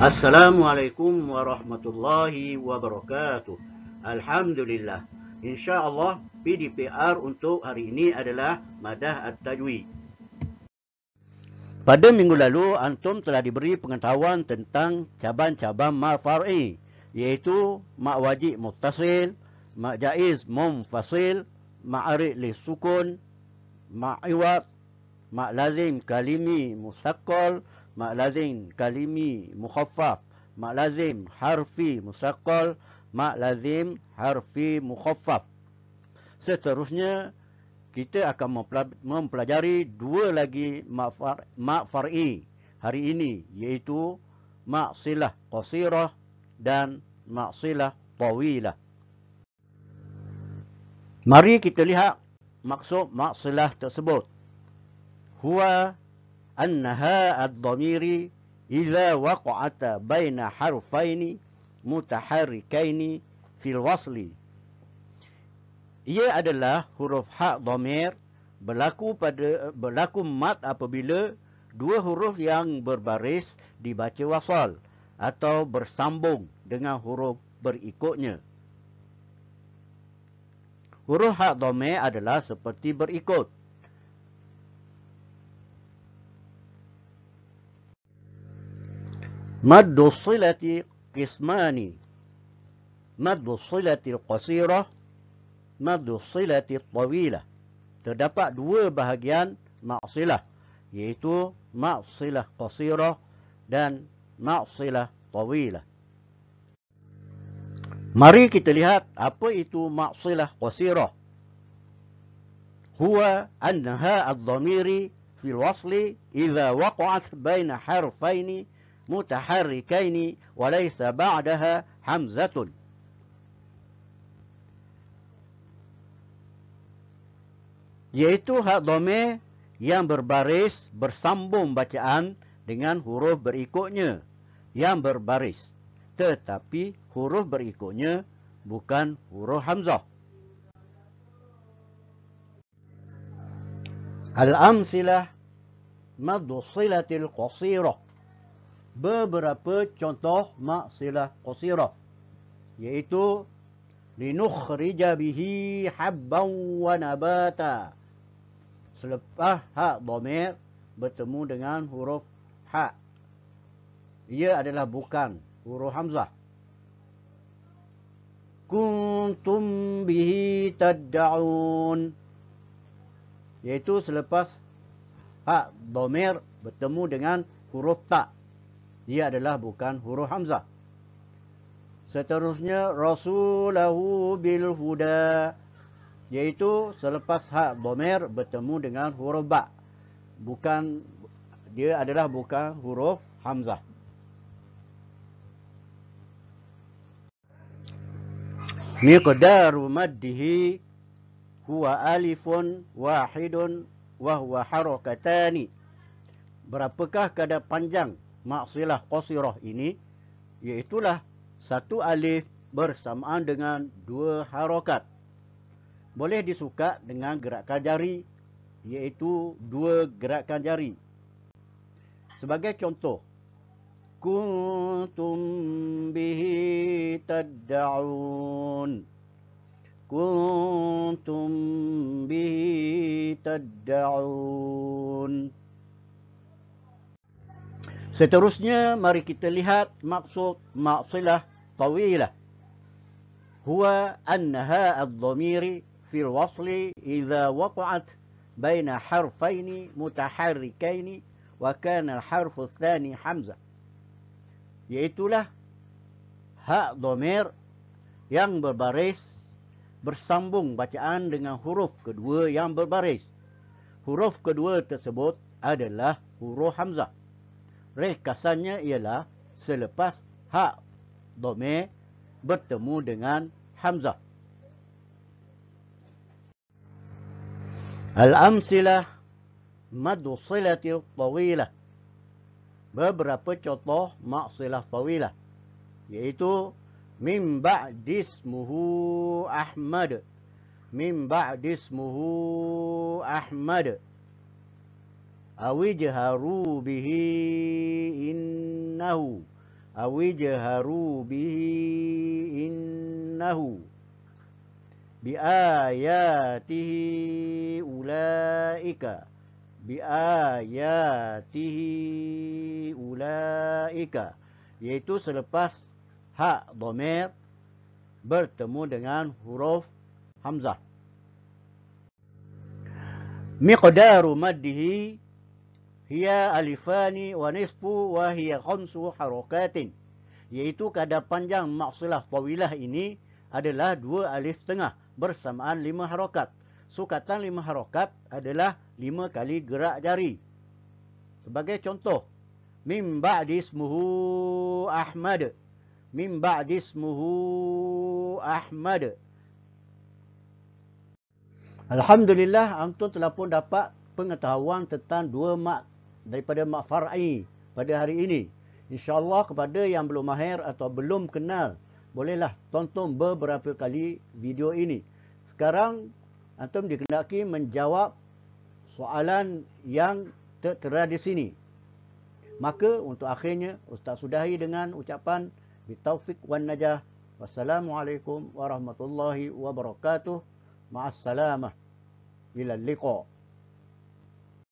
Assalamualaikum warahmatullahi wabarakatuh. Alhamdulillah. Insya-Allah PDPR untuk hari ini adalah madah at-tajwid. Pada minggu lalu antum telah diberi pengetahuan tentang cabang-cabang ma far'i iaitu ma wajib muttasil, ma jaiz munfasil, ma arid li sukun, ma iwad, ma lazim kalimi mustaqal, ma'lazim kalimi mukhaffaf ma'lazim harfi musaqqal ma'lazim harfi mukhaffaf seterusnya kita akan mempelajari dua lagi mak far'i hari ini iaitu maksilah qasirah dan maksilah tawilah mari kita lihat maksud maksilah tersebut Hua أن هاء الضمير إذا وقعت بين حرفين متحركين في الوصل Ia adalah huruf hak domir berlaku pada berlaku mat apabila dua huruf yang berbaris dibaca wasal atau bersambung dengan huruf berikutnya. Huruf hak domir adalah seperti berikut. مد الصلة قسمان مد الصلة القصيرة مد الصلة الطويلة terdapat dua bahagian ma'silah yaitu ma'silah qasirah dan ma'silah tawilah mari kita lihat apa itu ma'silah qasirah huwa annaha ad-dhamiri fil wasli idza waqa'at baina harfaini متحركين وليس بعدها حمزة yaitu had dhamma yang berbaris bersambung bacaan dengan huruf berikutnya yang berbaris tetapi huruf berikutnya bukan huruf hamzah al amsilah mad silatil qasirah beberapa contoh maksilah qasirah iaitu linukhrija bihi habban wa nabata selepas ha dhamir bertemu dengan huruf ha ia adalah bukan huruf hamzah kuntum bihi tad'un iaitu selepas ha dhamir bertemu dengan huruf ta' Dia adalah bukan huruf hamzah. Seterusnya rasulahu bil huda iaitu selepas Hak bomer bertemu dengan huruf ba. Bukan dia adalah bukan huruf hamzah. Miqdaru maddihi huwa alifun wahidun wa huwa harakatani. Berapakah kadar panjang maksilah qasirah ini iaitulah satu alif bersamaan dengan dua harokat. Boleh disuka dengan gerakan jari iaitu dua gerakan jari. Sebagai contoh, kuntum bihi tad'un. Kuntum bihi tad'un. Seterusnya, mari kita lihat maksud maksilah tawilah. Huwa annaha al dhamiri fil wasli idha waqa'at baina harfaini mutaharrikaini wa kana al-harfu thani hamza. Iaitulah hak domir yang berbaris bersambung bacaan dengan huruf kedua yang berbaris. Huruf kedua tersebut adalah huruf hamzah. Rekasannya ialah selepas Ha dome bertemu dengan hamzah. Al-amsilah madu silatil tawilah. Beberapa contoh maksilah tawilah. Iaitu min muhu Ahmad. Min ba'dismuhu Ahmad. Ahmad awijharu bihi innahu awijharu bihi innahu bi ayatihi ulaika bi ayatihi ulaika iaitu selepas hak domer bertemu dengan huruf hamzah miqdaru maddihi هي ألفان ونصف وهي خمس حركات yaitu kada panjang maksulah tawilah ini adalah dua alif tengah bersamaan lima harokat. Sukatan lima harokat adalah lima kali gerak jari. Sebagai contoh, Mim ba'dismuhu Ahmad. Mim ba'dismuhu Ahmad. Alhamdulillah, Antun telah pun dapat pengetahuan tentang dua mak daripada mak far'i pada hari ini. InsyaAllah kepada yang belum mahir atau belum kenal, bolehlah tonton beberapa kali video ini. Sekarang, Antum dikendaki menjawab soalan yang tertera di sini. Maka untuk akhirnya, Ustaz sudahi dengan ucapan Bitaufiq wan Najah. Wassalamualaikum warahmatullahi wabarakatuh. Ma'assalamah. Ilal liqa.